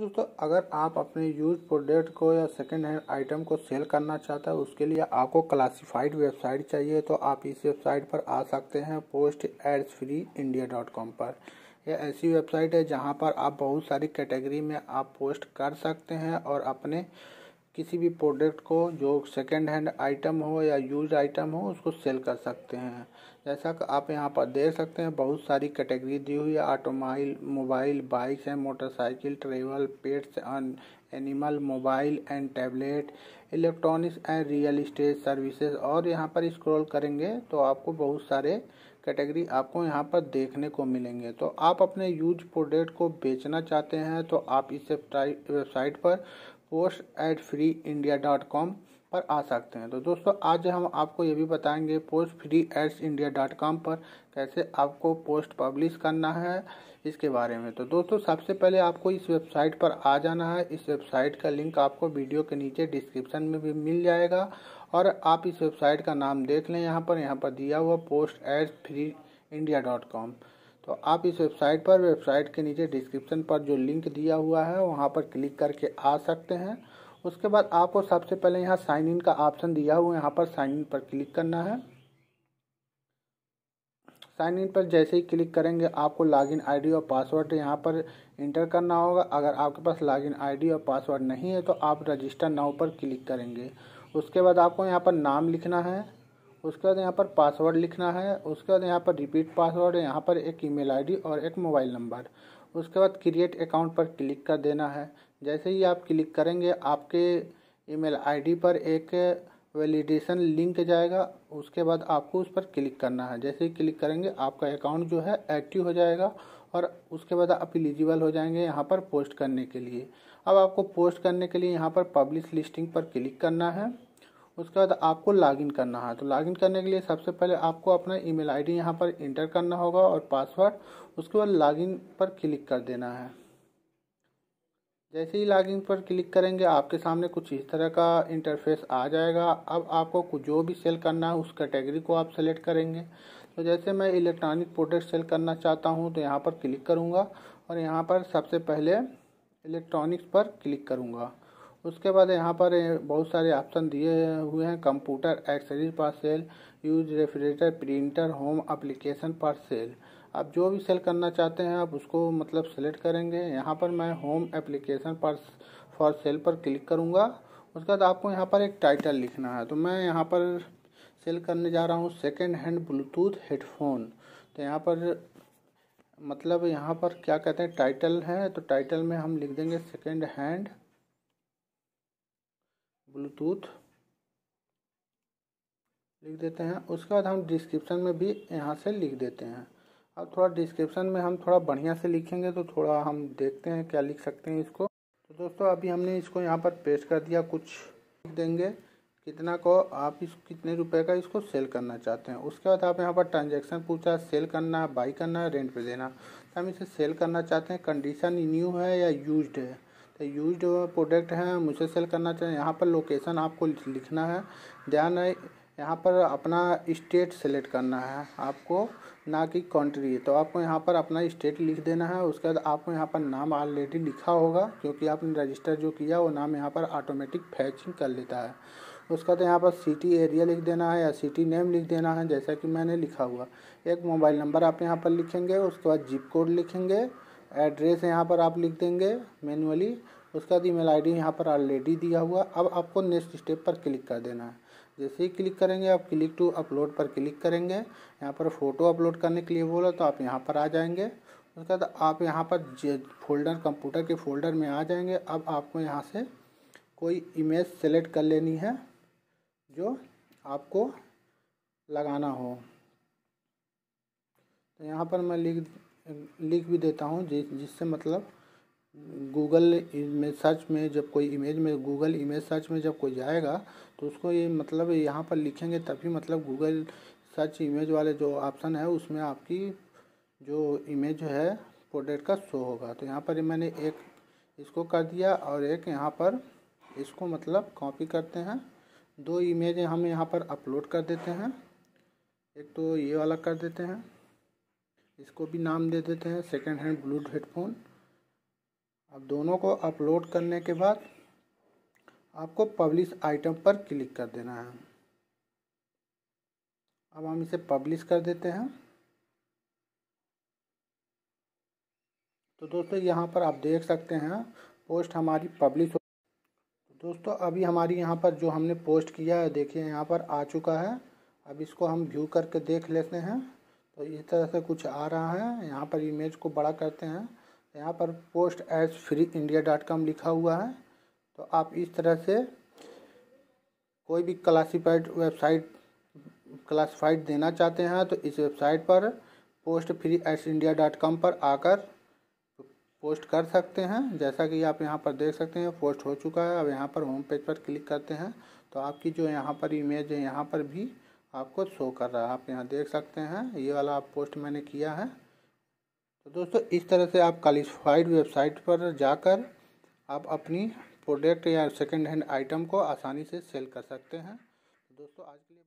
दोस्तों अगर आप अपने यूज प्रोडक्ट को या सेकेंड हैंड आइटम को सेल करना चाहता है उसके लिए आपको क्लासिफाइड वेबसाइट चाहिए तो आप इस वेबसाइट पर आ सकते हैं post ads free India dot com पर यह ऐसी वेबसाइट है जहां पर आप बहुत सारी कैटेगरी में आप पोस्ट कर सकते हैं और अपने किसी भी प्रोडक्ट को जो सेकेंड हैंड आइटम हो या यूज आइटम हो उसको सेल कर सकते हैं जैसा कि आप यहाँ पर देख सकते हैं बहुत सारी कैटेगरी दी हुई है ऑटोमाइल मोबाइल बाइक्स हैं motorcycle travel pets animal mobile and tablet electronics and real estate services और यहाँ पर स्क्रॉल करेंगे तो आपको बहुत सारे कैटेगरी आपको यहाँ पर देखने को मिलेंगे तो आप अपने यूज प्रोडक्ट को बेचना चाहते हैं तो आप इस वेबसाइट पर post ad free India dot com पर आ सकते हैं तो दोस्तों आज हम आपको ये भी बताएंगे post free ads India dot com पर कैसे आपको पोस्ट पब्लिश करना है इसके बारे में तो दोस्तों सबसे पहले आपको इस वेबसाइट पर आ जाना है इस वेबसाइट का लिंक आपको वीडियो के नीचे डिस्क्रिप्शन में भी मिल जाएगा और आप इस वेबसाइट का नाम देख लें यहाँ पर यहाँ पर दिया हुआ post ads free India dot com तो आप इस वेबसाइट पर वेबसाइट के नीचे डिस्क्रिप्शन पर जो लिंक दिया हुआ है वहाँ पर क्लिक करके आ सकते हैं उसके बाद आपको सबसे पहले यहाँ साइन इन का ऑप्शन दिया हुआ है यहाँ पर साइन इन पर क्लिक करना है साइन इन पर जैसे ही क्लिक करेंगे आपको लॉगिन आईडी और पासवर्ड यहाँ पर इंटर करना होगा अगर आपके पास लॉगिन आईडी और पासवर्ड नहीं है तो आप रजिस्टर नाउ पर क्लिक करेंगे उसके बाद आपको यहाँ पर नाम लिखना है उसके बाद यहाँ पर पासवर्ड लिखना है उसके बाद यहाँ पर रिपीट पासवर्ड यहाँ पर एक ईमेल आईडी और एक मोबाइल नंबर उसके बाद क्रिएट अकाउंट पर क्लिक कर देना है जैसे ही आप क्लिक करेंगे आपके ईमेल आईडी पर एक वैलिडेशन लिंक जाएगा उसके बाद आपको उस पर क्लिक करना है जैसे ही क्लिक करेंगे आपका अकाउंट जो है एक्टिव हो जाएगा और उसके बाद आप एलिजिबल हो जाएंगे यहाँ पर पोस्ट करने के लिए अब आपको पोस्ट करने के लिए यहाँ पर पब्लिश लिस्टिंग पर क्लिक करना है उसके बाद आपको लॉगिन करना है तो लॉगिन करने के लिए सबसे पहले आपको अपना ईमेल आईडी यहाँ पर इंटर करना होगा और पासवर्ड उसके बाद लॉगिन पर क्लिक कर देना है जैसे ही लॉगिन पर क्लिक करेंगे आपके सामने कुछ इस तरह का इंटरफेस आ जाएगा अब आपको कुछ जो भी सेल करना है उस कैटेगरी को आप सेलेक्ट करेंगे तो जैसे मैं इलेक्ट्रॉनिक प्रोडक्ट सेल करना चाहता हूँ तो यहाँ पर क्लिक करूँगा और यहाँ पर सबसे पहले इलेक्ट्रॉनिक्स पर क्लिक करूँगा उसके बाद यहाँ पर बहुत सारे ऑप्शन दिए हुए हैं कंप्यूटर एक्सेसरीज पर sale use refrigerator printer home application पर सेल आप जो भी सेल करना चाहते हैं आप उसको मतलब सेलेक्ट करेंगे यहाँ पर मैं होम एप्लीकेशन पर फॉर सेल पर क्लिक करूँगा उसके बाद आपको यहाँ पर एक टाइटल लिखना है तो मैं यहाँ पर सेल करने जा रहा हूँ सेकेंड हैंड ब्लूटूथ हेडफोन तो यहाँ पर मतलब यहाँ पर क्या कहते हैं टाइटल है तो टाइटल में हम लिख देंगे सेकेंड हैंड ब्लूटूथ लिख देते हैं उसके बाद हम डिस्क्रिप्शन में भी यहाँ से लिख देते हैं अब थोड़ा डिस्क्रिप्शन में हम थोड़ा बढ़िया से लिखेंगे तो थोड़ा हम देखते हैं क्या लिख सकते हैं इसको तो दोस्तों अभी हमने इसको यहाँ पर पेस्ट कर दिया कुछ लिख देंगे कितना को आप इस कितने रुपए का इसको सेल करना चाहते हैं उसके बाद आप यहाँ पर ट्रांजेक्शन पूछा सेल करना बाई करना रेंट पर देना तो हम इसे सेल करना चाहते हैं कंडीशन न्यू है या यूज है तो यूज प्रोडक्ट हैं मुझे सेल करना चाहिए यहाँ पर लोकेशन आपको लिखना है ध्यान है यहाँ पर अपना स्टेट सेलेक्ट करना है आपको ना कि कंट्री तो आपको यहाँ पर अपना स्टेट लिख देना है उसके बाद आपको यहाँ पर नाम ऑलरेडी लिखा होगा क्योंकि आपने रजिस्टर जो किया वो नाम यहाँ पर ऑटोमेटिक फैचिंग कर लेता है उसके बाद यहाँ पर सिटी एरिया लिख देना है या सिटी नेम लिख देना है जैसा कि मैंने लिखा हुआ एक मोबाइल नंबर आप यहाँ पर लिखेंगे उसके बाद जिप कोड लिखेंगे एड्रेस यहाँ पर आप लिख देंगे मैनुअली उसका ईमेल आईडी यहाँ पर ऑलरेडी दिया हुआ अब आपको नेक्स्ट स्टेप पर क्लिक कर देना है जैसे ही क्लिक करेंगे आप क्लिक टू अपलोड पर क्लिक करेंगे यहाँ पर फ़ोटो अपलोड करने के लिए बोला तो आप यहाँ पर आ जाएंगे उसके बाद आप यहाँ पर फोल्डर कंप्यूटर के फोल्डर में आ जाएंगे अब आपको यहाँ से कोई इमेज सेलेक्ट कर लेनी है जो आपको लगाना हो तो यहाँ पर मैं लिख लिख भी देता हूँ जिस जिससे मतलब गूगल में सर्च में जब कोई इमेज में गूगल इमेज सर्च में जब कोई जाएगा तो उसको ये मतलब यहाँ पर लिखेंगे तभी मतलब गूगल सर्च इमेज वाले जो ऑप्शन है उसमें आपकी जो इमेज है प्रोडक्ट का शो होगा तो यहाँ पर मैंने एक इसको कर दिया और एक यहाँ पर इसको मतलब कॉपी करते हैं दो इमेज हम यहाँ पर अपलोड कर देते हैं एक तो ये वाला कर देते हैं इसको भी नाम दे देते हैं सेकेंड हैंड ब्लूटूथ हेडफोन अब दोनों को अपलोड करने के बाद आपको पब्लिश आइटम पर क्लिक कर देना है अब हम इसे पब्लिश कर देते हैं तो दोस्तों यहाँ पर आप देख सकते हैं पोस्ट हमारी पब्लिश हो दोस्तों अभी हमारी यहाँ पर जो हमने पोस्ट किया है देखिए यहाँ पर आ चुका है अब इसको हम व्यू करके देख लेते हैं तो इस तरह से कुछ आ रहा है यहाँ पर इमेज को बड़ा करते हैं यहाँ पर post ads free India dot com लिखा हुआ है तो आप इस तरह से कोई भी क्लासीफाइड वेबसाइट क्लासिफाइड देना चाहते हैं तो इस वेबसाइट पर post free ads India dot com पर आकर पोस्ट कर सकते हैं जैसा कि आप यहाँ पर देख सकते हैं पोस्ट हो चुका है अब यहाँ पर होम पेज पर क्लिक करते हैं तो आपकी जो यहाँ पर इमेज है यहाँ पर भी आपको शो कर रहा है आप यहाँ देख सकते हैं ये वाला आप पोस्ट मैंने किया है तो दोस्तों इस तरह से आप क्वालिफाइड वेबसाइट पर जाकर आप अपनी प्रोडक्ट या सेकेंड हैंड आइटम को आसानी से सेल कर सकते हैं तो दोस्तों आज के लिए